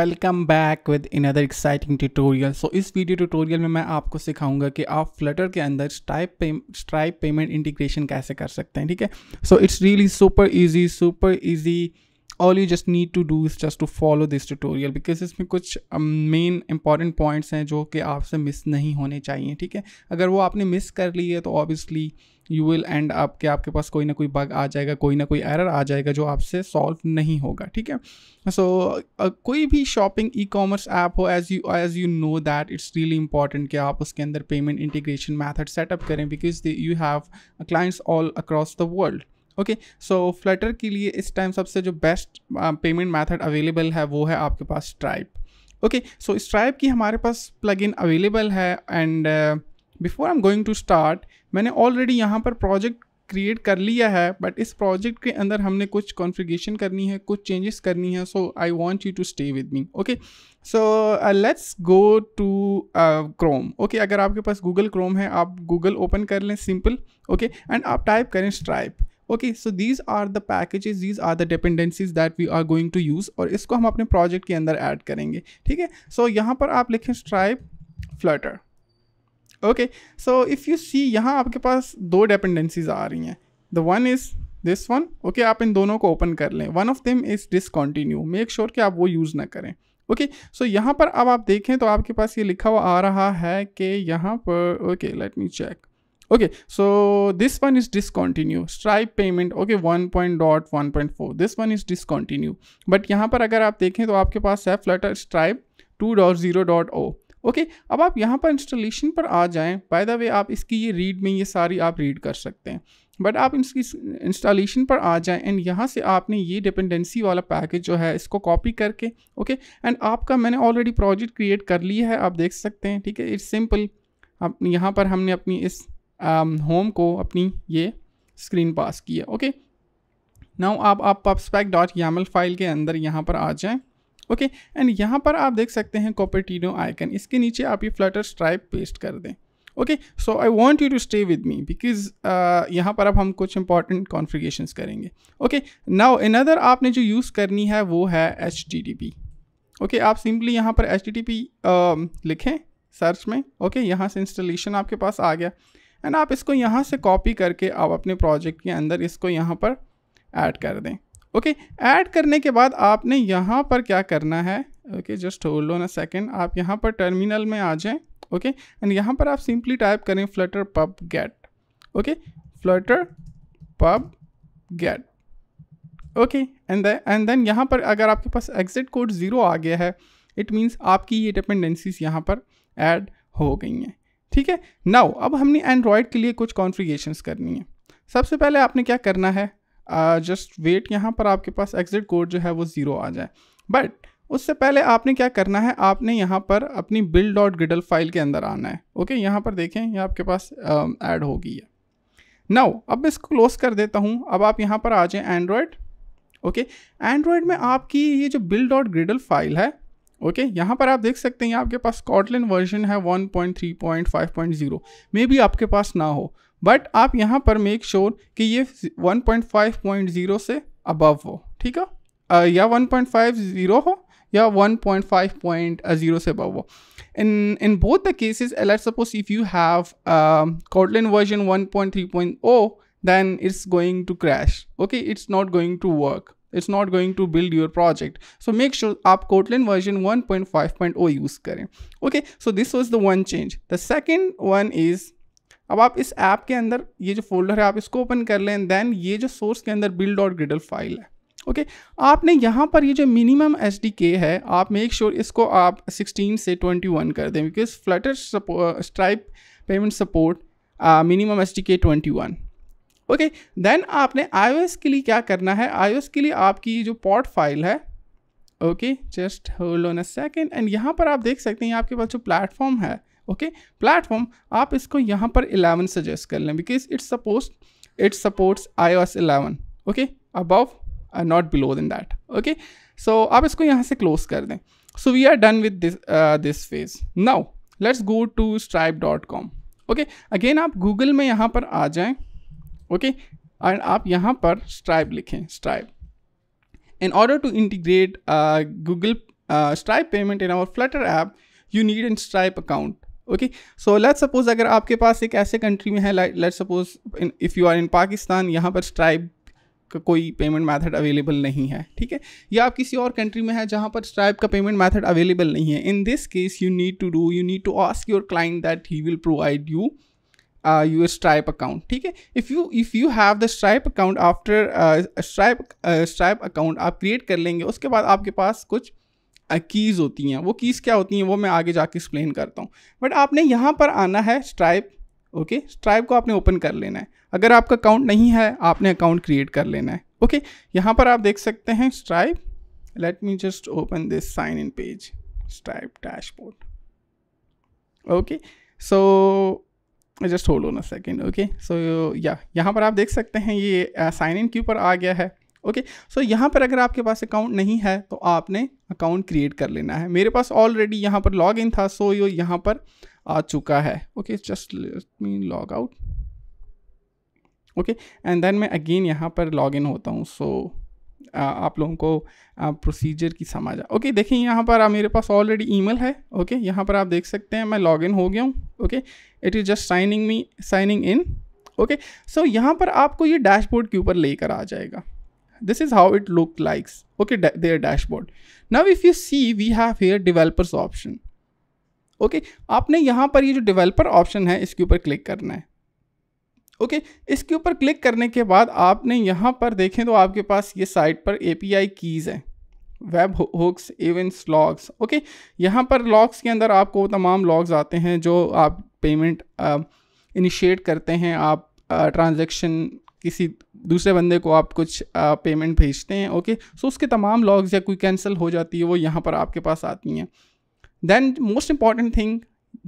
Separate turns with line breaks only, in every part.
Welcome back with another exciting tutorial so इस video tutorial में मैं आपको सिखाऊंगा कि आप फ्लटर के अंदर स्ट्राइप पे स्ट्राइप पेमेंट इंटीग्रेशन कैसे कर सकते हैं ठीक है so it's really super easy super easy all you just need to do is just to follow this tutorial because इसमें कुछ मेन इंपॉर्टेंट पॉइंट्स हैं जो कि आपसे मिस नहीं होने चाहिए ठीक है अगर वो आपने मिस कर ली है तो obviously you will end up के आपके पास कोई ना कोई बग आ जाएगा कोई ना कोई एरर आ जाएगा जो आपसे सॉल्व नहीं होगा ठीक है सो so, uh, कोई भी शॉपिंग ई कॉमर्स ऐप हो as you as you know that it's really important कि आप उसके अंदर पेमेंट इंटीग्रेशन मैथड सेटअप करें because you have clients all across the world okay so Flutter के लिए इस टाइम सबसे जो बेस्ट पेमेंट मैथड अवेलेबल है वो है आपके पास स्ट्राइप ओके सो स्ट्राइप की हमारे पास इन अवेलेबल है and before I am going to start मैंने ऑलरेडी यहाँ पर प्रोजेक्ट क्रिएट कर लिया है बट इस प्रोजेक्ट के अंदर हमने कुछ कॉन्फ़िगरेशन करनी है कुछ चेंजेस करनी है so I want you to stay with me okay so let's go to Chrome okay अगर आपके पास गूगल क्रोम है आप गूगल ओपन कर लें सिंपल ओके एंड आप टाइप करें Stripe okay so these are the packages these are the dependencies that we are going to use और इसको हम अपने प्रोजेक्ट के अंदर ऐड करेंगे ठीक है सो यहाँ पर आप लिखें Stripe Flutter okay so if you see यहाँ आपके पास दो डिपेंडेंसीज आ रही हैं the one is this one okay आप इन दोनों को ओपन कर लें one of them is discontinue make sure कि आप वो यूज़ ना करें ओके सो यहाँ पर अब आप देखें तो आपके पास ये लिखा हुआ आ रहा है कि यहाँ पर okay let me check okay so this one is discontinue stripe payment okay one point dot one point four this one is discontinue but यहाँ पर अगर आप देखें तो आपके पास है Flutter Stripe two dot zero dot o okay अब आप यहाँ पर इंस्टॉलेशन पर आ जाएं बाय द वे आप इसकी ये रीड में ये सारी आप रीड कर सकते हैं बट आप इसकी इंस्टॉलेशन पर आ जाएं एंड यहाँ से आपने ये डिपेंडेंसी वाला पैकेज जो है इसको कॉपी करके ओके एंड आपका मैंने ऑलरेडी प्रोजेक्ट क्रिएट कर लिया है आप देख सकते हैं ठीक है इट्स सिंपल अब यहाँ पर हमने अपनी इस होम um, को अपनी ये स्क्रीन पास की है ओके नाउ आप आप पब्सपैक डॉट यामल फाइल के अंदर यहाँ पर आ जाएं ओके एंड यहाँ पर आप देख सकते हैं कॉपरटीनो आइकन इसके नीचे आप ये फ्लटर स्ट्राइप पेस्ट कर दें okay so I want you to stay with me because यहाँ पर अब हम कुछ इंपॉर्टेंट कॉन्फ़िगरेशन करेंगे ओके नाउ इनदर आपने जो यूज़ करनी है वो है एच टी पी ओके आप सिंपली यहाँ पर एच टी टी पी लिखें सर्च में ओके okay, यहाँ से इंस्टॉलेशन आपके पास आ गया एंड आप इसको यहाँ से कॉपी करके आप अपने प्रोजेक्ट के अंदर इसको यहाँ पर ऐड कर दें ओके ऐड करने के बाद आपने यहाँ पर क्या करना है okay just hold on a second आप यहाँ पर टर्मिनल में आ जाएं ओके एंड यहाँ पर आप सिंपली टाइप करें Flutter pub get okay Flutter pub get okay and and then यहाँ पर अगर आपके पास एग्जिट कोड ज़ीरो आ गया है इट मीन्स आपकी ये डिपेंडेंसीज यहाँ पर ऐड हो गई हैं ठीक है नाउ अब हमने एंड्रॉयड के लिए कुछ कॉन्फ़िगरेशंस करनी है सबसे पहले आपने क्या करना है जस्ट वेट यहाँ पर आपके पास एग्जिट कोड जो है वो ज़ीरो आ जाए बट उससे पहले आपने क्या करना है आपने यहाँ पर अपनी बिल्ड डॉट गिडल फाइल के अंदर आना है ओके okay, यहाँ पर देखें ये आपके पास ऐड um, होगी है नाउ अब मैं इसको क्लोज कर देता हूँ अब आप यहाँ पर आ जाएँ एंड्रॉयड ओके एंड्रॉयड में आपकी ये जो बिल्ड डॉट ग्रिडल फाइल है ओके okay, यहाँ पर आप देख सकते हैं आपके पास कॉटलिन वर्जन है 1.3.5.0 पॉइंट मे बी आपके पास ना हो बट आप यहाँ पर मेक श्योर sure कि ये 1.5.0 से अबव हो ठीक है uh, या 1.50 हो या 1.5.0 से अबव हो in in both the cases let's suppose if you have Kotlin version 1.3.0 then it's going to crash okay it's not going to work it's not going to build your project so make sure आप Kotlin version 1.5.0 use करें okay so this was the one change the second one is अब आप इस app के अंदर ये जो folder है आप इसको ओपन कर लें देन ये जो सोर्स के अंदर बिल्ड और ग्रिडल फाइल है ओके okay, आपने यहाँ पर ये जो मिनिमम एस है आप मेक श्योर sure इसको आप 16 से 21 कर दें because Flutter Stripe payment support minimum S D K twenty one okay then आपने आई के लिए क्या करना है आई के लिए आपकी जो पॉट फाइल है okay just hold on a second and यहाँ पर आप देख सकते हैं आपके पास जो प्लेटफॉर्म है ओके okay, प्लेटफॉर्म आप इसको यहाँ पर 11 सजेस्ट कर लें because it's suppose it supports I O S eleven okay above not below than that okay so आप इसको यहाँ से क्लोज कर दें so we are done with this this phase now let's go to Stripe dot com okay again आप Google में यहाँ पर आ जाएँ ओके एंड आप यहाँ पर स्ट्राइप लिखें Stripe in order to integrate Google Stripe payment in our Flutter app you need an Stripe account okay so let suppose अगर आपके पास एक ऐसे कंट्री में है let suppose if you are in Pakistan यहाँ पर स्ट्राइप का कोई पेमेंट मेथड अवेलेबल नहीं है ठीक है या आप किसी और कंट्री में है जहाँ पर स्ट्राइप का पेमेंट मेथड अवेलेबल नहीं है in this case you need to do you need to ask your client that he will provide you you Stripe account ठीक है if you if you have the Stripe account after Stripe Stripe account आप create कर लेंगे उसके बाद आपके पास कुछ keys uh, होती हैं वो कीज़ क्या होती हैं वो मैं आगे जाके एक्सप्लेन करता हूँ बट आपने यहाँ पर आना है स्ट्राइप ओके स्ट्राइप को आपने ओपन कर लेना है अगर आपका अकाउंट नहीं है आपने अकाउंट क्रिएट कर लेना है ओके okay? यहाँ पर आप देख सकते हैं Stripe let me just open this sign in page Stripe dashboard okay so just hold on a second okay so या यहाँ पर आप देख सकते हैं ये साइन इन के ऊपर आ गया है ओके सो यहाँ पर अगर आपके पास अकाउंट नहीं है तो आपने अकाउंट क्रिएट कर लेना है मेरे पास ऑलरेडी यहाँ पर लॉग इन था सो so यो यहाँ पर आ चुका है okay just me log out okay and then मैं अगेन यहाँ पर लॉग इन होता हूँ सो so, आप लोगों को प्रोसीजर की समझ आ ओके देखिए यहाँ पर मेरे पास ऑलरेडी ईमेल है ओके यहाँ पर आप देख सकते हैं मैं लॉगिन हो गया हूँ okay it is just signing me signing in okay so यहाँ पर आपको ये डैशबोर्ड के ऊपर लेकर आ जाएगा this is how it look likes okay there dashboard dashboard if you see we have here developers option okay आपने यहाँ पर ये जो डिवेल्पर ऑप्शन है इसके ऊपर क्लिक करना है ओके इसके ऊपर क्लिक करने के बाद आपने यहाँ पर देखें तो आपके पास ये साइट पर ए कीज़ हैं webhooks events logs okay यहाँ पर लॉग्स के अंदर आपको तमाम लॉग्स आते हैं जो आप पेमेंट इनिशिएट करते हैं आप ट्रांजेक्शन किसी दूसरे बंदे को आप कुछ पेमेंट भेजते हैं ओके सो उसके तमाम लॉग्स या कोई कैंसिल हो जाती है वो यहाँ पर आपके पास आती हैं देन मोस्ट इम्पॉर्टेंट थिंग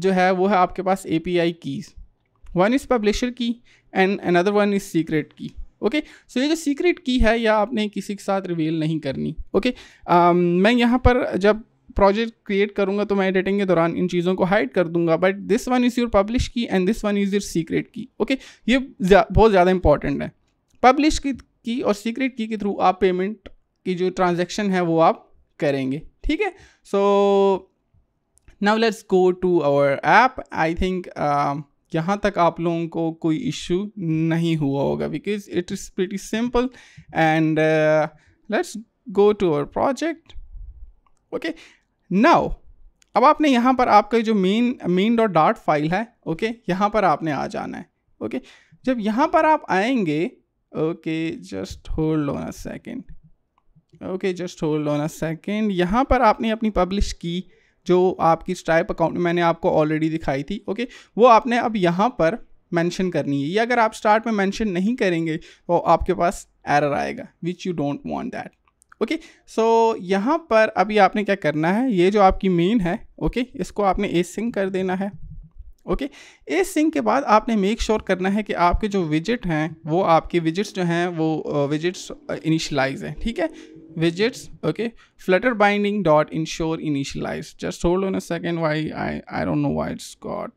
जो है वो है आपके पास A P I keys one is publisher key and another one is secret key okay so ये जो सीक्रेट की है या आपने किसी के साथ रिवील नहीं करनी ओके okay? um, मैं यहाँ पर जब प्रोजेक्ट क्रिएट करूँगा तो मैं एडिटिंग के दौरान इन चीज़ों को हाइड कर दूंगा but this one is your publish key and this one is your secret key okay ये जा, बहुत ज़्यादा इंपॉर्टेंट है पब्लिश की, की और सीक्रेट की के थ्रू आप पेमेंट की जो ट्रांजेक्शन है वो आप करेंगे ठीक है so now let's go to our app I think यहाँ तक आप लोगों को कोई इश्यू नहीं हुआ होगा because it is pretty simple and let's go to our project okay now अब आपने यहाँ पर आपका जो main main dot dart file है ओके okay, यहाँ पर आपने आ जाना है ओके okay, जब यहाँ पर आप आएंगे okay just hold on a second okay just hold on a second यहाँ पर आपने अपनी पब्लिश की जो आपकी स्ट्राइप अकाउंट मैंने आपको ऑलरेडी दिखाई थी ओके वो आपने अब यहाँ पर मेंशन करनी है ये अगर आप स्टार्ट में मेंशन नहीं करेंगे तो आपके पास एरर आएगा which you don't want that okay so यहाँ पर अभी आपने क्या करना है ये जो आपकी मेन है ओके okay, इसको आपने ए सिंक कर देना है ओके ए सिंक के बाद आपने मेक श्योर sure करना है कि आपके जो विजिट हैं वो आपके विजिट्स जो हैं वो विजिट्स uh, इनिशलाइज uh, हैं ठीक है widgets okay flutter binding dot ensure initialize just hold on a second why i i don't know why it's got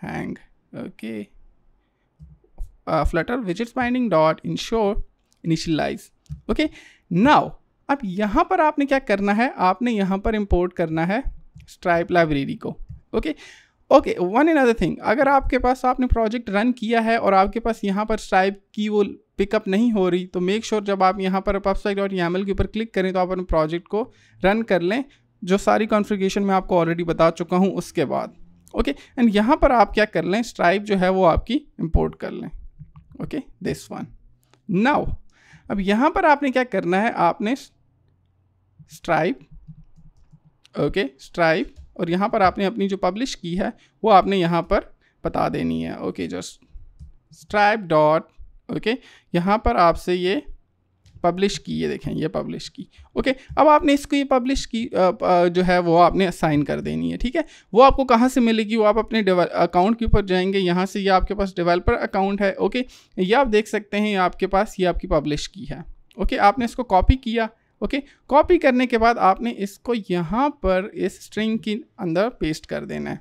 hang okay uh, flutter widgets binding dot ensure initialize okay now अब यहाँ पर आपने क्या करना है आपने यहाँ पर इंपोर्ट करना है स्ट्राइप लाइब्रेरी को okay okay? Okay one another thing अगर आपके पास आपने प्रोजेक्ट रन किया है और आपके पास यहाँ पर स्ट्राइप की वो पिकअप नहीं हो रही तो मेक श्योर sure जब आप यहाँ पर पबसाइट और यामल के ऊपर क्लिक करें तो आप अपने प्रोजेक्ट को रन कर लें जो सारी कॉन्फ़िगरेशन मैं आपको ऑलरेडी बता चुका हूँ उसके बाद ओके एंड यहाँ पर आप क्या कर लें स्ट्राइप जो है वो आपकी इम्पोर्ट कर लें ओके दिस वन नाउ अब यहाँ पर आपने क्या करना है आपने स्ट्राइप ओके स्ट्राइप और यहाँ पर आपने अपनी जो पब्लिश की है वो आपने यहाँ पर बता देनी है okay just Stripe dot okay यहाँ पर आपसे ये पब्लिश की ये देखें ये पब्लिश की ओके अब आपने इसको ये पब्लिश की जो है वो आपने साइन कर देनी है ठीक है वो आपको कहाँ से मिलेगी वो आप अपने अकाउंट के ऊपर जाएंगे यहाँ से ये आपके पास डेवलपर अकाउंट है ओके ये आप देख सकते हैं ये आपके पास ये आपकी पब्लिश की है ओके आपने इसको कॉपी किया ओके कॉपी करने के बाद आपने इसको यहाँ पर इस स्ट्रिंग के अंदर पेस्ट कर देना है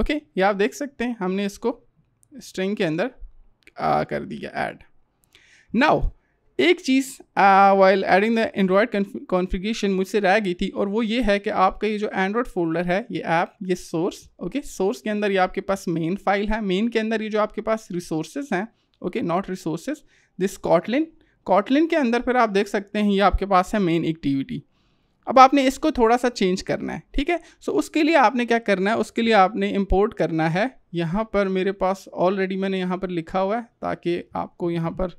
ओके ये आप देख सकते हैं हमने इसको स्ट्रिंग के अंदर आ, कर दिया ऐड नाउ एक चीज़ while adding the Android configuration मुझसे रह गई थी और वो ये है कि आपका ये जो एंड्रॉयड फोल्डर है ये ऐप ये सोर्स ओके सोर्स के अंदर ये आपके पास मेन फाइल है मेन के अंदर ये जो आपके पास रिसोर्सेज हैं okay not resources this Kotlin Kotlin के अंदर फिर आप देख सकते हैं ये आपके पास है मेन एक्टिविटी अब आपने इसको थोड़ा सा चेंज करना है ठीक है सो उसके लिए आपने क्या करना है उसके लिए आपने इम्पोर्ट करना है यहाँ पर मेरे पास ऑलरेडी मैंने यहाँ पर लिखा हुआ है ताकि आपको यहाँ पर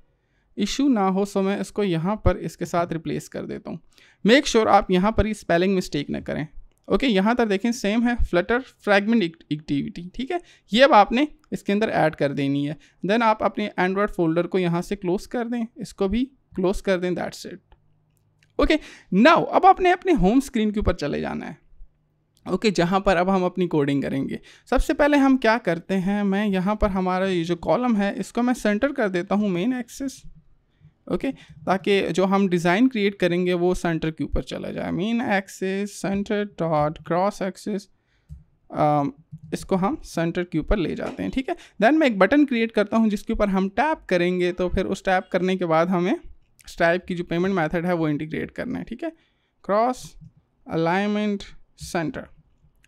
इशू ना हो सो मैं इसको यहाँ पर इसके साथ रिप्लेस कर देता हूँ मेक श्योर आप यहाँ पर ही स्पेलिंग मिस्टेक ना करें ओके यहाँ तक देखें सेम है फ्लटर फ्रैगमेंट एक्टिविटी ठीक है ये अब आपने इसके अंदर ऐड कर देनी है देन आप अपने एंड्रॉयड फोल्डर को यहाँ से क्लोज़ कर दें इसको भी क्लोज़ कर दें दैट्स सेट ओके नाउ अब आपने अपने होम स्क्रीन के ऊपर चले जाना है ओके okay, जहाँ पर अब हम अपनी कोडिंग करेंगे सबसे पहले हम क्या करते हैं मैं यहाँ पर हमारा ये जो कॉलम है इसको मैं सेंटर कर देता हूँ मेन एक्सेस ओके ताकि जो हम डिज़ाइन क्रिएट करेंगे वो सेंटर के ऊपर चला जाए main axis center dot cross axis इसको हम सेंटर के ऊपर ले जाते हैं ठीक है देन मैं एक बटन क्रिएट करता हूँ जिसके ऊपर हम टैप करेंगे तो फिर उस टैप करने के बाद हमें स्ट्राइप की जो पेमेंट मैथड है वो इंटीग्रेट करना है ठीक है cross alignment center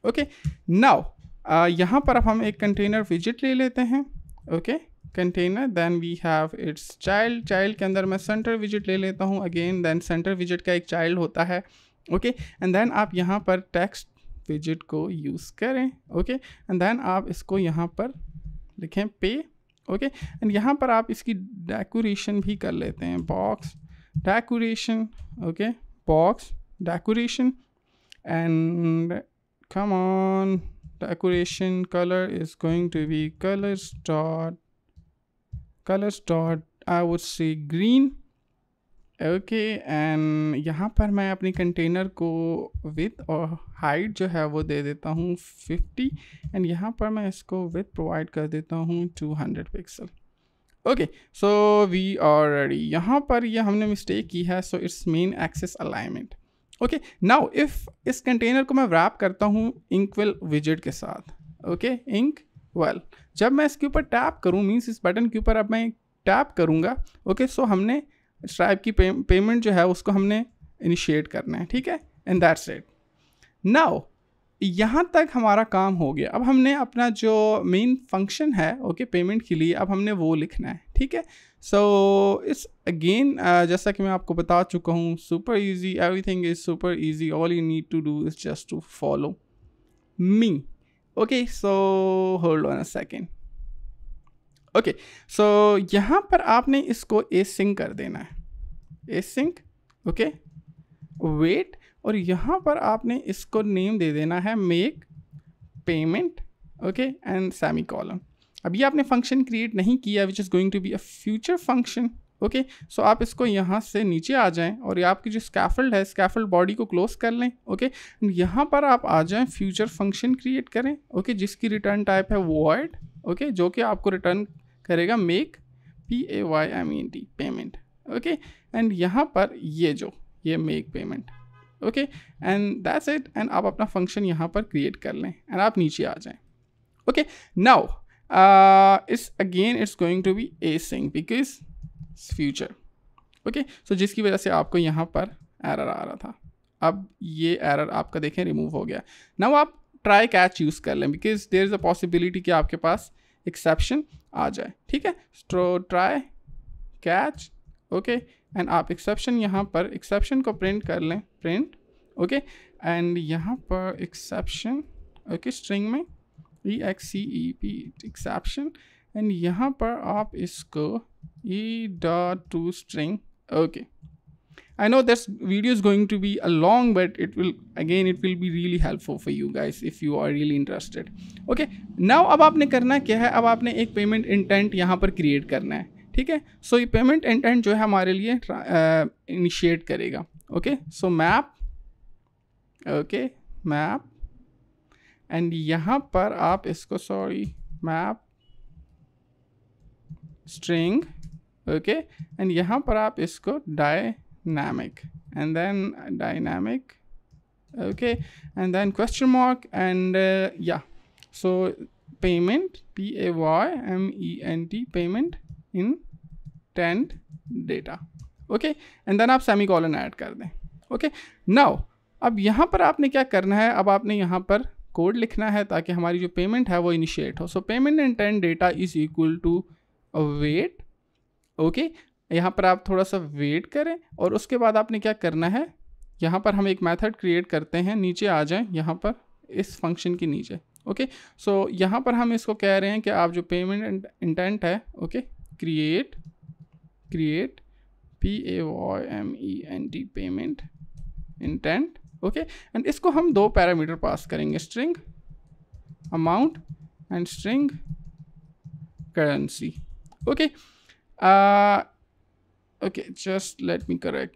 okay now यहाँ पर अब हम एक कंटेनर विजिट ले लेते हैं okay okay? Container then we have its child child के अंदर मैं सेंटर विजिट ले लेता हूँ अगेन देन सेंटर विजिट का एक चाइल्ड होता है ओके एंड देन आप यहाँ पर टेक्स्ट विजिट को यूज़ करें ओके एंड देन आप इसको यहाँ पर लिखें पे ओके एंड यहाँ पर आप इसकी डेकोरेशन भी कर लेते हैं box decoration okay box decoration and come on decoration colour is going to be color dot colors dot I would say green okay and यहाँ पर मैं अपनी कंटेनर को विथ और हाइट जो है वो दे देता हूँ 50 एंड यहाँ पर मैं इसको विथ प्रोवाइड कर देता हूँ 200 pixel okay so we are ready यहाँ पर ये यह हमने मिस्टेक की है so it's main axis alignment okay now if इस कंटेनर को मैं रैप करता हूँ विल विजिट के साथ okay okay, ink well well, जब मैं इसके ऊपर टैप करूँ मीन्स इस बटन के ऊपर अब मैं टैप करूँगा ओके सो हमने स्ट्राइप की पे, पेमेंट जो है उसको हमने इनिशिएट करना है ठीक है एंड दैट्स इट नाउ यहाँ तक हमारा काम हो गया अब हमने अपना जो मेन फंक्शन है ओके okay, पेमेंट के लिए अब हमने वो लिखना है ठीक है सो इस अगेन जैसा कि मैं आपको बता चुका हूँ super easy everything is super easy all you need to do is just to follow me okay so hold on a second okay so यहां पर आपने इसको ए सिंक कर देना है ए सिंक ओके वेट और यहां पर आपने इसको नेम दे देना है make payment okay and semicolon अभी आपने फंक्शन क्रिएट नहीं किया which is going to be a future function okay so आप इसको यहाँ से नीचे आ जाएं और ये आपकी जो स्कैफल्ड है स्कैफल्ड बॉडी को क्लोज कर लें ओके यहाँ पर आप आ जाएं फ्यूचर फंक्शन क्रिएट करें ओके जिसकी रिटर्न टाइप है वॉइड ओके जो कि आपको रिटर्न करेगा make P A Y M E T payment okay and यहाँ पर ये जो ये make payment okay and that's it and आप अपना फंक्शन यहाँ पर क्रिएट कर लें एंड आप नीचे आ जाएं okay now it's again it's going to be async because future okay so जिसकी वजह से आपको यहाँ पर एरर आ रहा था अब ये एरर आपका देखें रिमूव हो गया नाउ आप ट्राई कैच यूज़ कर लें because there is a possibility कि आपके पास एक्सेप्शन आ जाए ठीक है स्ट्रो ट्राई कैच ओके एंड आप एक्सेप्शन यहाँ पर एक्सेप्शन को प्रिंट कर लें प्रिंट ओके एंड यहाँ पर एक्सेप्शन ओके स्ट्रिंग में E X C E P exception and यहाँ पर आप इसको E dot to string okay I know this video is going to be a long but it will again it will be really helpful for you guys if you are really interested okay now अब आपने करना क्या है अब आपने एक payment intent यहाँ पर क्रिएट करना है ठीक है सो ये पेमेंट इंटेंट जो है हमारे लिए इनिशिएट uh, करेगा okay so map okay map and यहाँ पर आप इसको sorry map string okay and yahan par aap isko dynamic and then dynamic okay and then question mark and uh, yeah so payment p a y m e n t payment in tent data okay and then aap semicolon add kar de okay now अब यहाँ पर आपने क्या करना है अब आपने यहाँ पर कोड लिखना है ताकि हमारी जो पेमेंट है वो इनिशिएट हो so payment intent data is equal to wait okay यहाँ पर आप थोड़ा सा वेट करें और उसके बाद आपने क्या करना है यहाँ पर हम एक मेथड क्रिएट करते हैं नीचे आ जाएं यहाँ पर इस फंक्शन के नीचे ओके सो so, यहाँ पर हम इसको कह रहे हैं कि आप जो पेमेंट इंटेंट है okay create create P A Y M E N T payment intent okay and इसको हम दो पैरामीटर पास करेंगे string amount and string currency okay uh, okay just let me correct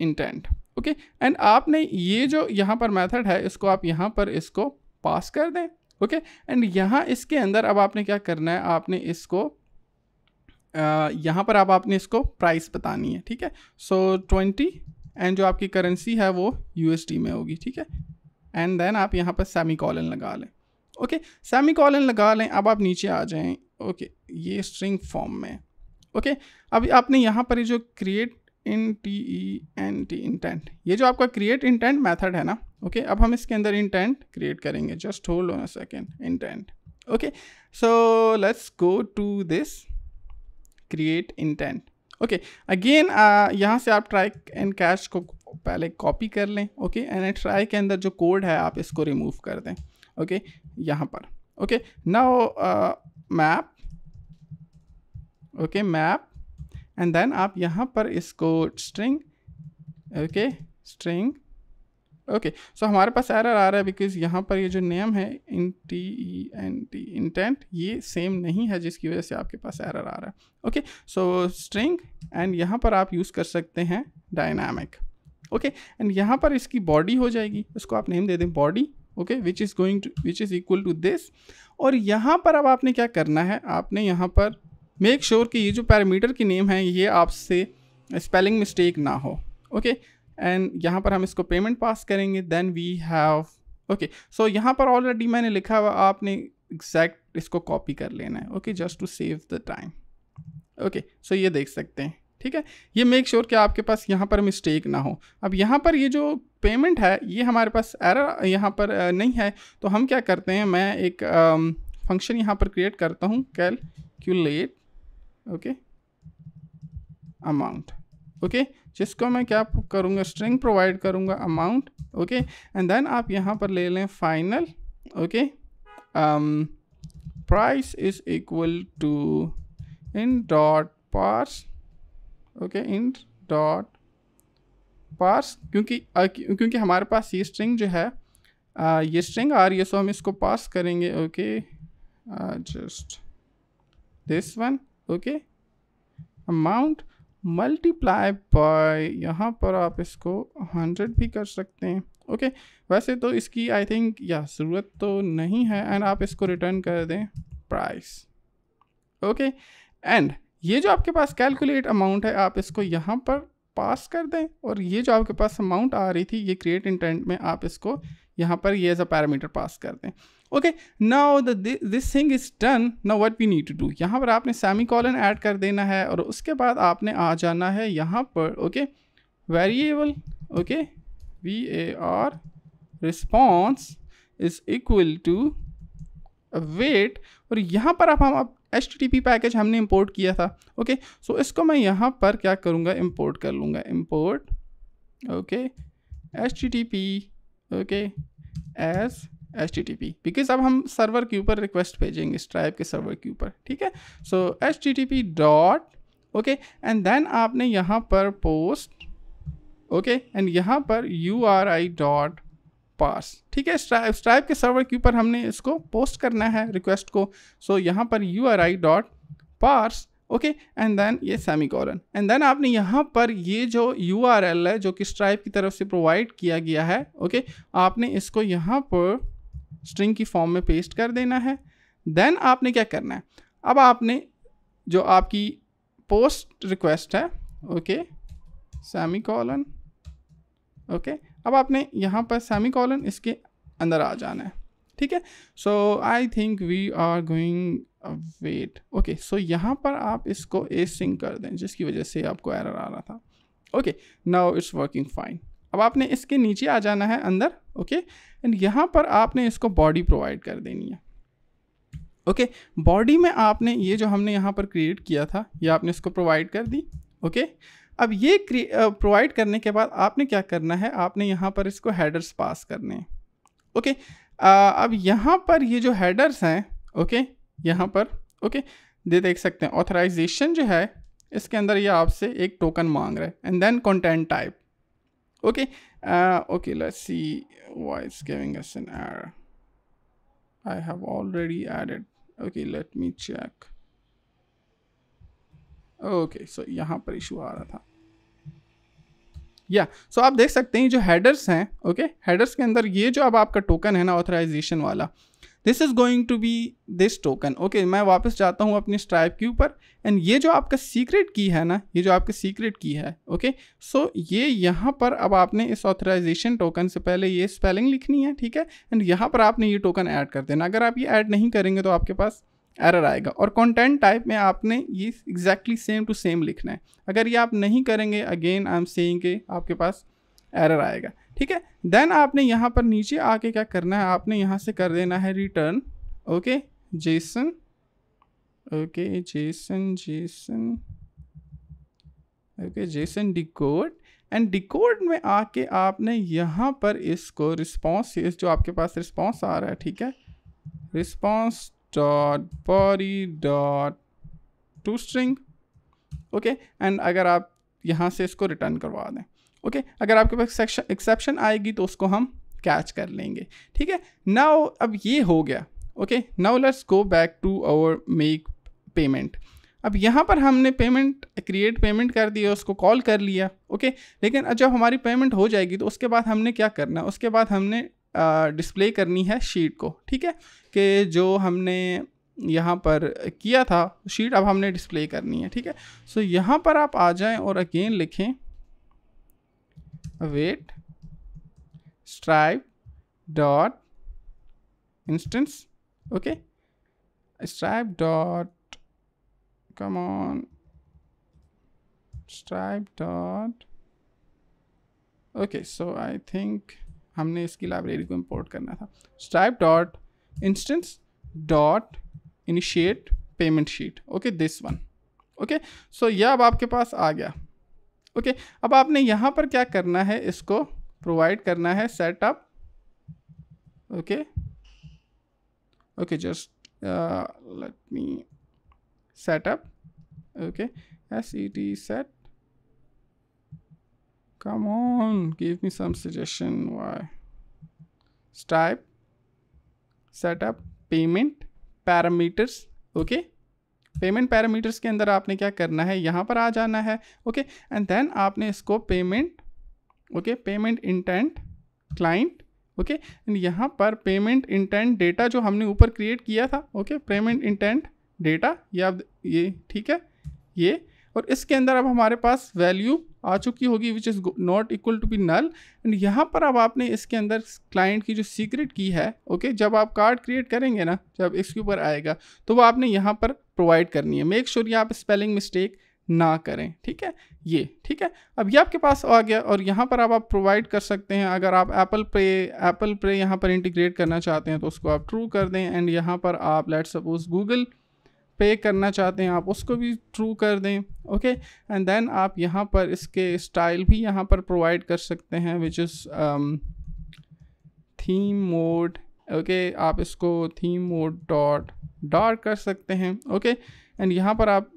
intent okay okay? And आपने ये जो यहाँ पर method है इसको आप यहाँ पर इसको पास कर दें ओके एंड यहाँ इसके अंदर अब आपने क्या करना है आपने इसको uh, यहाँ पर आप आपने इसको प्राइस बतानी है ठीक है सो ट्वेंटी एंड जो आपकी करेंसी है वो यूएसडी में होगी ठीक है एंड देन आप यहाँ पर सेमी कॉलन लगा लें ओके सेमी कॉलन लगा लें अब आप नीचे आ जाएं ओके ये स्ट्रिंग फॉर्म में ओके अभी आपने यहाँ पर ये जो create in T E N T intent ये जो आपका क्रिएट इंटेंट मैथड है ना ओके अब हम इसके अंदर इंटेंट क्रिएट करेंगे just hold on a second intent okay so let's go to this create intent okay again यहाँ से आप ट्राई एंड कैश को पहले कॉपी कर लें ओके एंड ट्राई के अंदर जो कोड है आप इसको रिमूव कर दें ओके okay, यहाँ पर okay now map okay map and then आप यहाँ पर इसको string okay string okay so हमारे पास एरर आ रहा है बिकॉज यहाँ पर ये जो नेम है in T E N T intent ये सेम नहीं है जिसकी वजह से आपके पास एरर आ रहा है ओके सो स्ट्रिंग एंड यहाँ पर आप यूज़ कर सकते हैं डायनामिक ओके एंड यहाँ पर इसकी बॉडी हो जाएगी इसको आप नेम दे दें body okay which is going to which is equal to this और यहाँ पर अब आपने क्या करना है आपने यहाँ पर मेक श्योर sure कि ये जो पैरामीटर की नेम है ये आपसे स्पेलिंग मिस्टेक ना हो ओके एंड यहाँ पर हम इसको पेमेंट पास करेंगे then we have okay so यहाँ पर ऑलरेडी मैंने लिखा हुआ आपने एग्जैक्ट इसको कॉपी कर लेना है okay just to save the time okay so ये देख सकते हैं ठीक है ये मेक श्योर sure कि आपके पास यहाँ पर मिस्टेक ना हो अब यहाँ पर ये जो पेमेंट है ये हमारे पास एरर यहाँ पर नहीं है तो हम क्या करते हैं मैं एक फंक्शन यहाँ पर क्रिएट करता हूँ लेट ओके अमाउंट ओके जिसको मैं क्या करूँगा स्ट्रिंग प्रोवाइड करूँगा अमाउंट ओके एंड देन आप यहाँ पर ले लें final okay price is equal to in dot parse okay int dot parse क्योंकि क्योंकि हमारे पास ये स्ट्रिंग जो है आ, ये स्ट्रिंग आ रही है सो हम इसको पास करेंगे okay just this one okay amount multiply by यहाँ पर आप इसको हंड्रेड भी कर सकते हैं ओके okay, वैसे तो इसकी आई थिंक या ज़रूरत तो नहीं है एंड आप इसको रिटर्न कर दें प्राइस ओके एंड ये जो आपके पास कैलकुलेट अमाउंट है आप इसको यहाँ पर पास कर दें और ये जो आपके पास अमाउंट आ रही थी ये क्रिएट इंटेंट में आप इसको यहाँ पर ये एज अ पैरामीटर पास कर दें okay now the this thing is done now what we need to do यहाँ पर आपने सेमी कॉलन ऐड कर देना है और उसके बाद आपने आ जाना है यहाँ पर okay variable okay V A R response is equal to wait और यहाँ पर आप हम आप एच पैकेज हमने इम्पोर्ट किया था ओके सो इसको मैं यहाँ पर क्या करूँगा इम्पोर्ट कर लूँगा import okay H okay as H T T P because अब हम सर्वर के ऊपर रिक्वेस्ट भेजेंगे स्ट्राइप के सर्वर के ऊपर ठीक है so H T T P dot okay and then आपने यहाँ पर पोस्ट ओके एंड यहाँ पर U R I dot parse ठीक है स्ट्राइप स्ट्राइप के सर्वर के ऊपर हमने इसको पोस्ट करना है रिक्वेस्ट को सो so, यहाँ पर U R I dot parse okay and then ये सेमी कॉलन एंड देन आपने यहाँ पर ये जो यू आर एल है जो कि स्ट्राइप की तरफ से प्रोवाइड किया गया है ओके okay, आपने इसको यहाँ पर स्ट्रिंग की फॉर्म में पेस्ट कर देना है देन आपने क्या करना है अब आपने जो आपकी पोस्ट रिक्वेस्ट है ओके सेमी कॉलन ओके अब आपने यहाँ पर सेमी कॉलन इसके अंदर आ जाना है ठीक है so I think we are going wait okay so यहाँ पर आप इसको ए सिंक कर दें जिसकी वजह से आपको एरर आ रहा था okay now it's working fine अब आपने इसके नीचे आ जाना है अंदर ओके एंड यहाँ पर आपने इसको बॉडी प्रोवाइड कर देनी है ओके okay, बॉडी में आपने ये जो हमने यहाँ पर क्रिएट किया था ये आपने इसको प्रोवाइड कर दी ओके okay? अब ये प्रोवाइड करने के बाद आपने क्या करना है आपने यहाँ पर इसको हेडर्स पास करने हैं ओके आ, अब यहाँ पर ये जो हेडर्स हैं ओके यहाँ पर ओके दे देख सकते हैं ऑथराइजेशन जो है इसके अंदर ये आपसे एक टोकन मांग रहा है and then content type okay okay let's see why giving is an error I have already added okay let me check okay so यहाँ पर इशू आ रहा था या yeah, सो so आप देख सकते हैं जो हेडर्स हैं ओके okay? हेडर्स के अंदर ये जो अब आपका टोकन है ना ऑथराइजेशन वाला this is going to be this token okay मैं वापस जाता हूँ अपने स्ट्राइप के ऊपर एंड ये जो आपका सीक्रेट की है ना ये जो आपका सीक्रेट की है ओके okay? सो so, ये यहाँ पर अब आपने इस ऑथराइजेशन टोकन से पहले ये स्पेलिंग लिखनी है ठीक है एंड यहाँ पर आपने ये टोकन ऐड कर देना अगर आप ये ऐड नहीं करेंगे तो आपके पास एरर आएगा और कंटेंट टाइप में आपने ये एग्जैक्टली सेम टू सेम लिखना है अगर ये आप नहीं करेंगे अगेन आई एम सेइंग के आपके पास एरर आएगा ठीक है देन आपने यहाँ पर नीचे आके क्या करना है आपने यहाँ से कर देना है return okay JSON okay JSON JSON okay JSON decode and decode में आके आपने यहाँ पर इसको रिस्पॉन्स जो आपके पास रिस्पॉन्स आ रहा है ठीक है response dot body dot to string okay and अगर आप यहाँ से इसको रिटर्न करवा दें ओके okay? अगर आपके पास एक्सेप्शन आएगी तो उसको हम कैच कर लेंगे ठीक है नाउ अब ये हो गया okay now let's go back to our make payment अब यहाँ पर हमने पेमेंट क्रिएट पेमेंट कर दिया उसको कॉल कर लिया ओके लेकिन जब हमारी पेमेंट हो जाएगी तो उसके बाद हमने क्या करना उसके बाद हमने डिस्प्ले करनी है शीट को ठीक है कि जो हमने यहाँ पर किया था शीट अब हमने डिस्प्ले करनी है ठीक है सो so, यहाँ पर आप आ जाएं और अगेन लिखें wait Stripe dot instance okay Stripe dot come on Stripe dot okay so I think हमने इसकी लाइब्रेरी को इम्पोर्ट करना था Stripe dot instance dot initiate payment sheet okay this one okay so यह अब आपके पास आ गया ओके okay, अब आपने यहाँ पर क्या करना है इसको प्रोवाइड करना है setup okay okay just let me setup okay S E T set Come on, give me some suggestion. Why? Stripe, setup, payment, parameters. Okay. Payment parameters के अंदर आपने क्या करना है यहाँ पर आ जाना है ओके एंड देन आपने इसको payment okay payment intent client okay and यहाँ पर पेमेंट इंटेंट डेटा जो हमने ऊपर क्रिएट किया था ओके पेमेंट इंटेंट डेटा या ये ठीक है ये और इसके अंदर अब हमारे पास वैल्यू आ चुकी होगी which is not equal to be null and यहाँ पर अब आपने इसके अंदर क्लाइंट की जो सीक्रेट की है ओके जब आप कार्ड क्रिएट करेंगे ना जब इसके ऊपर आएगा तो वो आपने यहाँ पर प्रोवाइड करनी है मेक श्योर sure ये आप स्पेलिंग मिस्टेक ना करें ठीक है ये ठीक है अब ये आपके पास आ गया और यहाँ पर अब आप प्रोवाइड कर सकते हैं अगर आप एप्पल पे एप्पल पे यहाँ पर इंटीग्रेट करना चाहते हैं तो उसको आप ट्रू कर दें एंड यहाँ पर आप लेट सपोज गूगल पे करना चाहते हैं आप उसको भी ट्रू कर दें ओके एंड देन आप यहाँ पर इसके स्टाइल भी यहाँ पर प्रोवाइड कर सकते हैं which is theme mode okay आप इसको थीम मोड डॉट डॉट कर सकते हैं ओके okay? एंड यहाँ पर आप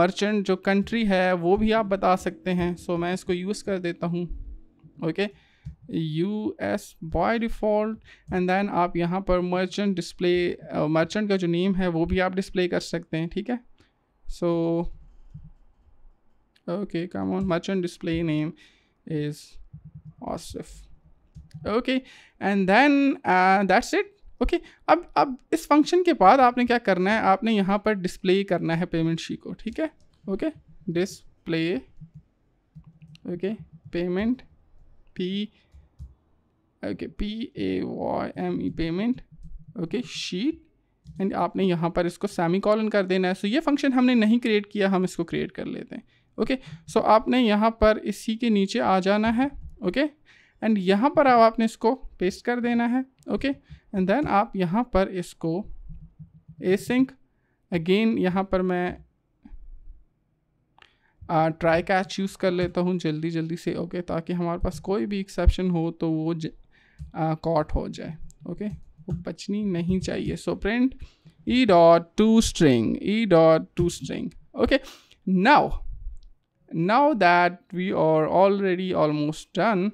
मर्चेंट जो कंट्री है वो भी आप बता सकते हैं सो so, मैं इसको यूज़ कर देता हूँ okay okay? U S by default and then आप यहाँ पर मर्चेंट डिस्प्ले मर्चेंट का जो नेम है वो भी आप डिस्प्ले कर सकते हैं ठीक है so okay come on merchant display name is Asif okay and then that's it okay अब अब इस फंक्शन के बाद आपने क्या करना है आपने यहाँ पर डिस्प्ले करना है पेमेंट शी को ठीक है okay display okay payment p okay p a y m e payment okay sheet and आपने यहाँ पर इसको सेमी कॉलन कर देना है सो so, ये फंक्शन हमने नहीं क्रिएट किया हम इसको क्रिएट कर लेते हैं ओके okay, सो so आपने यहाँ पर इसी के नीचे आ जाना है ओके okay? एंड यहाँ पर अब आपने इसको पेस्ट कर देना है ओके एंड देन आप यहाँ पर इसको ए सिंक अगेन यहाँ पर मैं ट्राई कैच यूज़ कर लेता हूँ जल्दी जल्दी से ओके ताकि हमारे पास कोई भी एक्सेप्शन हो तो वो कॉट हो जाए ओके वो बचनी नहीं चाहिए so print E dot to string E dot to string okay now now that we are already almost done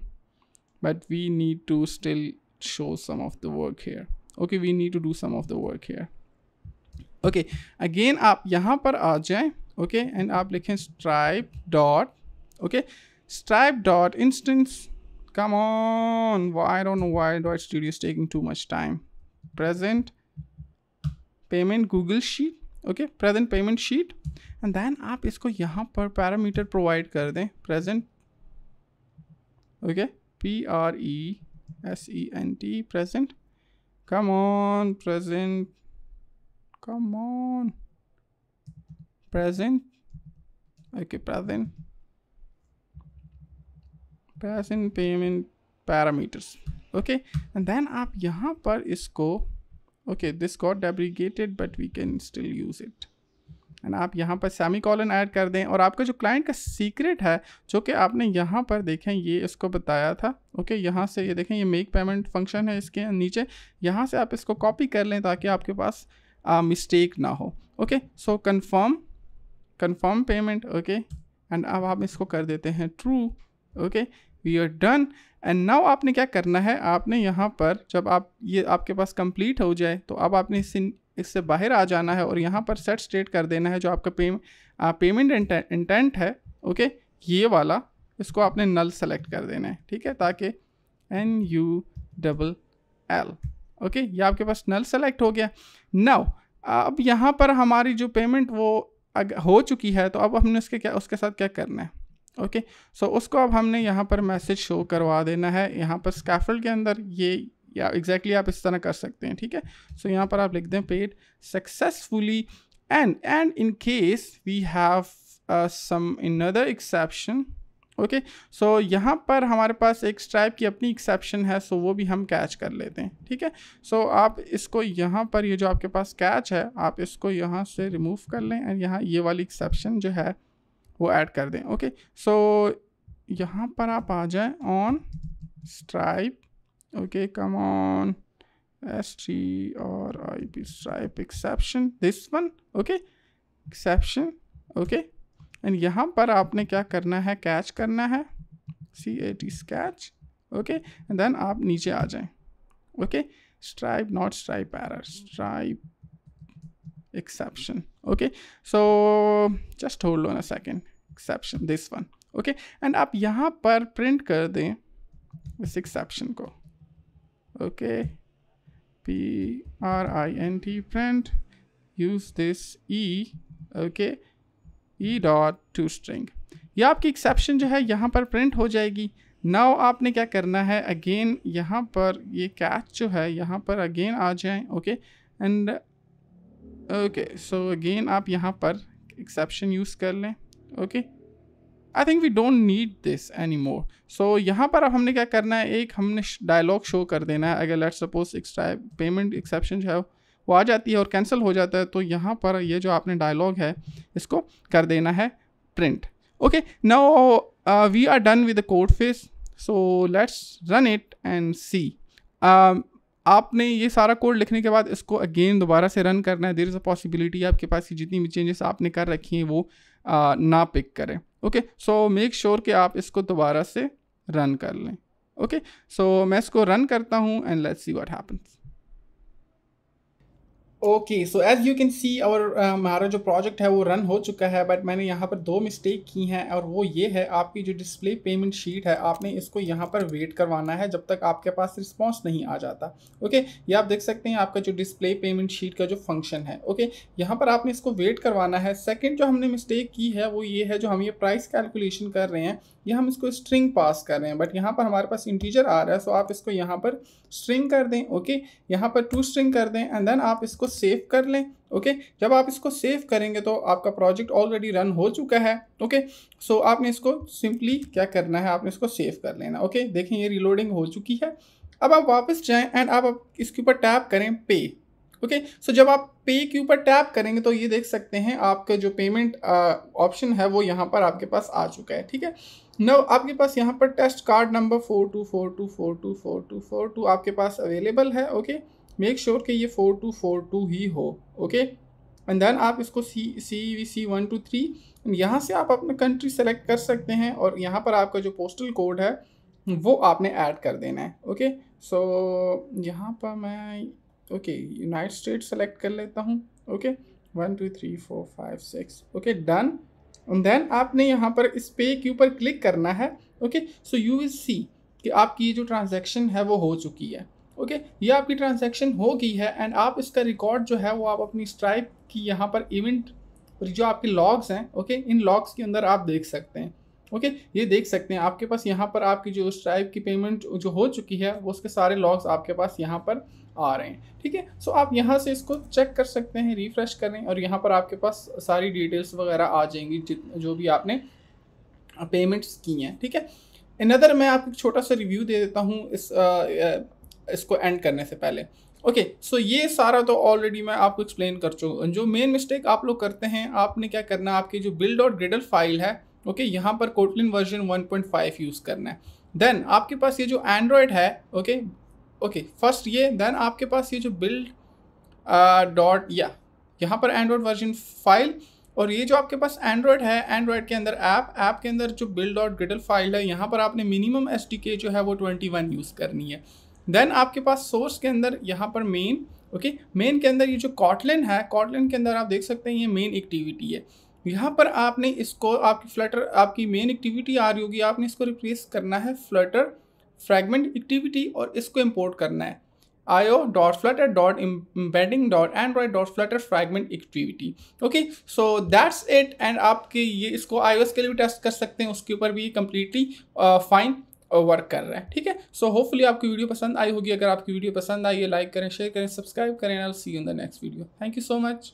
but we need to still show some of the work here okay we need to do some of the work here okay again आप यहाँ पर आ जाएँ okay and आप लिखें Stripe dot okay Stripe dot instance come on I don't know why dot studio is taking too much time present payment Google sheet okay present payment sheet and then आप इसको यहाँ पर parameter provide कर दें present okay P R E S E N T present come on present come on present okay present present payment parameters okay and then आप यहाँ पर इसको okay this got deprecated but we can still use it and आप यहाँ पर semi colon add कर दें और आपका जो क्लाइंट का सीक्रेट है जो कि आपने यहाँ पर देखें ये इसको बताया था ओके यहाँ से ये देखें ये मेक पेमेंट फंक्शन है इसके नीचे यहाँ से आप इसको कॉपी कर लें ताकि आपके पास मिस्टेक ना हो okay so confirm confirm payment okay and अब आप इसको कर देते हैं true okay we are done and now आपने क्या करना है आपने यहाँ पर जब आप ये आपके पास कंप्लीट हो जाए तो अब आपने इससे इससे बाहर आ जाना है और यहाँ पर सेट स्टेट कर देना है जो आपका पे पेमेंट इंटेंट है ओके ये वाला इसको आपने नल सेलेक्ट कर देना है ठीक है ताकि N U double L okay ये आपके पास नल सेलेक्ट हो गया नाउ अब यहाँ पर हमारी जो पेमेंट वो अगर हो चुकी है तो अब हमने उसके क्या उसके साथ क्या करना है ओके okay? सो so, उसको अब हमने यहाँ पर मैसेज शो करवा देना है यहाँ पर स्कैफल्ड के अंदर ये या एग्जैक्टली exactly आप इस तरह कर सकते हैं ठीक है सो so, यहाँ पर आप लिख दें paid successfully and and in case we have some in other exception okay so यहाँ पर हमारे पास एक स्ट्राइप की अपनी एक्सेप्शन है सो so वो भी हम कैच कर लेते हैं ठीक है सो so आप इसको यहाँ पर ये यह जो आपके पास कैच है आप इसको यहाँ से रिमूव कर लें एंड यहाँ ये वाली एक्सेप्शन जो है वो ऐड कर दें ओके सो so यहाँ पर आप आ जाएं on Stripe okay come on S T और I P Stripe exception this one okay exception okay and यहाँ पर आपने क्या करना है कैच करना है C A T sketch okay then आप नीचे आ जाएं okay Stripe not Stripe error Stripe exception okay so just hold on a second exception this one okay and आप यहाँ पर प्रिंट कर दें इस एक्सेप्शन को okay P R I N T print use this E okay E dot to string ये आपकी exception जो है यहाँ पर प्रिंट हो जाएगी नाउ आपने क्या करना है अगेन यहाँ पर ये कैच जो है यहाँ पर अगेन आ जाए okay and okay so again आप यहाँ पर एक्सेप्शन यूज़ कर लें okay I think we don't need this any more so यहाँ पर अब हमने क्या करना है एक हमने डायलॉग शो कर देना है अगर लेट्स सपोज पेमेंट एक्सेप्शन जो है वो आ जाती है और कैंसिल हो जाता है तो यहाँ पर ये जो आपने डायलॉग है इसको कर देना है print okay now we are done with the code phase so let's run it and see आपने ये सारा कोड लिखने के बाद इसको अगेन दोबारा से रन करना है देर इज़ अ पॉसिबिलिटी आपके पास की जितनी भी चेंजेस आपने कर रखी हैं वो uh, ना पिक करें ओके सो मेक श्योर कि आप इसको दोबारा से रन कर लें ओके okay? सो so, मैं इसको रन करता हूँ and let's see what happens okay so as you can see और हमारा जो प्रोजेक्ट है वो रन हो चुका है बट मैंने यहाँ पर दो मिस्टेक की हैं और वो ये है आपकी जो डिस्प्ले पेमेंट शीट है आपने इसको यहाँ पर वेट करवाना है जब तक आपके पास रिस्पॉन्स नहीं आ जाता ओके okay? ये आप देख सकते हैं आपका जो डिस्प्ले पेमेंट शीट का जो फंक्शन है ओके okay? यहाँ पर आपने इसको वेट करवाना है सेकेंड जो हमने मिस्टेक की है वो ये है जो हम ये प्राइस कैलकुलेशन कर रहे हैं ये हम इसको स्ट्रिंग पास कर रहे हैं बट यहाँ पर हमारे पास इंटीजर आ रहा है सो आप इसको यहाँ पर स्ट्रिंग कर दें ओके यहाँ पर टू स्ट्रिंग कर दें एंड देन आप इसको सेव कर लें ओके जब आप इसको सेव करेंगे तो आपका प्रोजेक्ट ऑलरेडी रन हो चुका है ओके सो आपने इसको सिंपली क्या करना है आपने इसको सेव कर लेना ओके देखें ये रिलोडिंग हो चुकी है अब आप वापस जाएँ एंड आप इसके ऊपर टैप करें पे ओके okay, सो so जब आप पे के ऊपर टैप करेंगे तो ये देख सकते हैं आपका जो पेमेंट ऑप्शन uh, है वो यहाँ पर आपके पास आ चुका है ठीक है नो आपके पास यहाँ पर test card number four two four two four two four two four two आपके पास अवेलेबल है ओके मेक श्योर कि ये फोर टू फोर टू ही हो ओके एंड देन आप इसको C C V C one two three यहाँ से आप अपना कंट्री सेलेक्ट कर सकते हैं और यहाँ पर आपका जो पोस्टल कोड है वो आपने ऐड कर देना है ओके सो so, यहाँ पर मैं ओके यूनाइट स्टेट सेलेक्ट कर लेता हूँ okay one two three four five six okay done and then आपने यहाँ पर इस पे के ऊपर क्लिक करना है okay so you will see कि आपकी ये जो ट्रांजैक्शन है वो हो चुकी है ओके okay, ये आपकी ट्रांजैक्शन हो गई है एंड आप इसका रिकॉर्ड जो है वो आप अपनी स्ट्राइप की यहाँ पर इवेंट और जो आपके लॉग्स हैं ओके okay, इन लॉग्स के अंदर आप देख सकते हैं ओके okay, ये देख सकते हैं आपके पास यहाँ पर आपकी जो स्ट्राइप की पेमेंट जो हो चुकी है वो उसके सारे लॉग्स आपके पास यहाँ पर आ रहे हैं ठीक है सो आप यहाँ से इसको चेक कर सकते हैं रिफ़्रेश करें और यहाँ पर आपके पास सारी डिटेल्स वगैरह आ जाएंगी जो भी आपने पेमेंट्स की हैं ठीक है इनदर मैं आपको छोटा सा रिव्यू दे देता हूँ इस आ, इसको एंड करने से पहले ओके okay, सो so ये सारा तो ऑलरेडी मैं आपको एक्सप्लेन कर चुका जो मेन मिस्टेक आप लोग करते हैं आपने क्या करना है आपकी जो बिल्ड और ग्रेडल फाइल है ओके okay, यहाँ पर कोटलिन वर्जन 1.5 यूज़ करना है देन आपके पास ये जो एंड्रॉयड है ओके okay, ओके फर्स्ट ये देन आपके पास ये जो बिल्ड डॉट या यहाँ पर एंड्रॉयड वर्जन फाइल और ये जो आपके पास एंड्रॉयड है एंड्रॉयड के अंदर ऐप ऐप के अंदर जो बिल्ड डॉट गिडल फाइल है यहाँ पर आपने मिनिमम एस जो है वो ट्वेंटी वन यूज़ करनी है देन आपके पास सोर्स के अंदर यहाँ पर मेन ओके मेन के अंदर ये जो कॉटलिन है कॉटलिन के अंदर आप देख सकते हैं ये मेन एक्टिविटी है यहाँ पर आपने इसको आपकी फ्लटर आपकी मेन एक्टिविटी आ रही होगी आपने इसको रिप्लेस करना है फ्लटर फ्रेगमेंट एक्टिविटी और इसको इम्पोर्ट करना है O dot Flutter dot embedding dot android dot Flutter fragment activity okay so that's it and आपके ये इसको एस के लिए भी टेस्ट कर सकते हैं उसके ऊपर भी कंप्लीटली फाइन वर्क कर रहा है ठीक है सो होपफुली आपकी वीडियो पसंद आई होगी अगर आपकी वीडियो पसंद आई है लाइक करें शेयर करें सब्सक्राइब करें I see you in the next video thank you so much